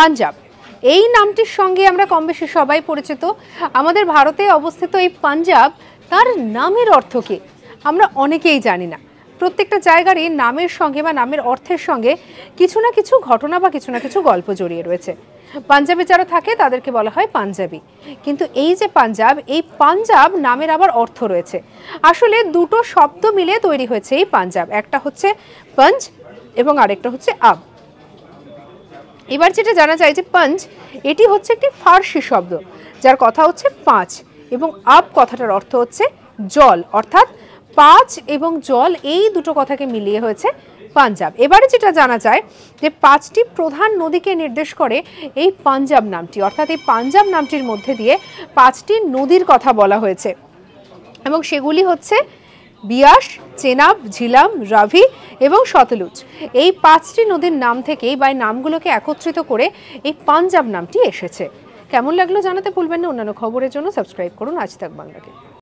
পাঞ্জাব এই নামটির সঙ্গে আমরা কম বেশি সবাই পরিচিত আমাদের ভারতে অবস্থিত এই পাঞ্জাব তার নামের অর্থ কি আমরা অনেকেই জানি না প্রত্যেকটা জায়গারই নামের সঙ্গে বা নামের অর্থের সঙ্গে কিছু না কিছু ঘটনা বা কিছু না কিছু গল্প জড়িয়ে রয়েছে পাঞ্জাবে যারা থাকে তাদেরকে বলা হয় পাঞ্জাবি কিন্তু এই যে পাঞ্জাব এই পাঞ্জাব নামের আবার অর্থ রয়েছে আসলে দুটো শব্দ মিলে তৈরি হয়েছে এই পাঞ্জাব একটা হচ্ছে পাঞ্জ এবং আরেকটা হচ্ছে আব এবার যেটা জানা যায় যে পাঞ্চ এটি হচ্ছে একটি ফার্সি শব্দ যার কথা হচ্ছে পাঁচ এবং আপ কথাটার অর্থ হচ্ছে জল অর্থাৎ পাঁচ এবং জল এই দুটো কথাকে মিলিয়ে হয়েছে পাঞ্জাব এবারে যেটা জানা যায় যে পাঁচটি প্রধান নদীকে নির্দেশ করে এই পাঞ্জাব নামটি অর্থাৎ এই পাঞ্জাব নামটির মধ্যে দিয়ে পাঁচটি নদীর কথা বলা হয়েছে এবং সেগুলি হচ্ছে বিয়াস চেনাব ঝিলাম রাভি এবং সতলুজ এই পাঁচটি নদীর নাম থেকেই বা নামগুলোকে একত্রিত করে এই পাঞ্জাব নামটি এসেছে কেমন লাগলো জানাতে ভুলবেন না অন্যান্য খবরের জন্য সাবস্ক্রাইব করুন আজ তাক বাংলাকে